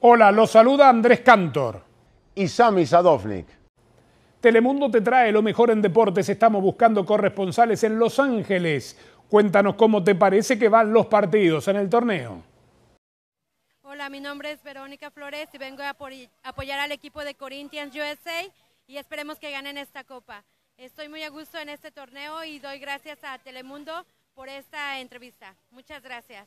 Hola, los saluda Andrés Cantor. Y Sami Sadovnik. Telemundo te trae lo mejor en deportes. Estamos buscando corresponsales en Los Ángeles. Cuéntanos cómo te parece que van los partidos en el torneo. Hola, mi nombre es Verónica Flores y vengo a apoyar al equipo de Corinthians USA y esperemos que ganen esta copa. Estoy muy a gusto en este torneo y doy gracias a Telemundo por esta entrevista. Muchas gracias.